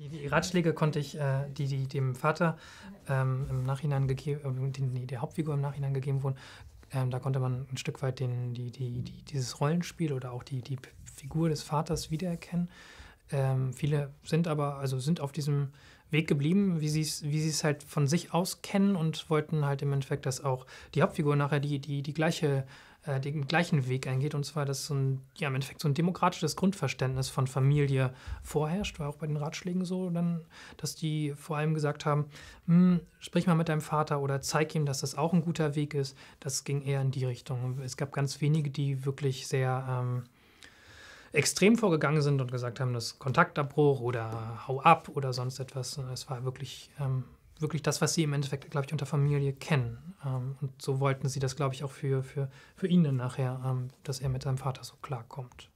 Die, die Ratschläge konnte ich, äh, die, die dem Vater ähm, im Nachhinein gegeben, äh, die, der Hauptfigur im Nachhinein gegeben wurden, ähm, da konnte man ein Stück weit den, die, die, die, dieses Rollenspiel oder auch die, die Figur des Vaters wiedererkennen. Ähm, viele sind aber, also sind auf diesem Weg geblieben, wie sie wie es halt von sich aus kennen und wollten halt im Endeffekt, dass auch die Hauptfigur nachher die, die, die gleiche, äh, den gleichen Weg eingeht. Und zwar, dass so ein, ja, im Endeffekt so ein demokratisches Grundverständnis von Familie vorherrscht, war auch bei den Ratschlägen so, dann, dass die vor allem gesagt haben, hm, sprich mal mit deinem Vater oder zeig ihm, dass das auch ein guter Weg ist. Das ging eher in die Richtung. Es gab ganz wenige, die wirklich sehr ähm, extrem vorgegangen sind und gesagt haben, das ist Kontaktabbruch oder hau ab oder sonst etwas. Es war wirklich, ähm, wirklich das, was sie im Endeffekt, glaube ich, unter Familie kennen. Ähm, und so wollten sie das, glaube ich, auch für, für, für ihn dann nachher, ähm, dass er mit seinem Vater so klarkommt.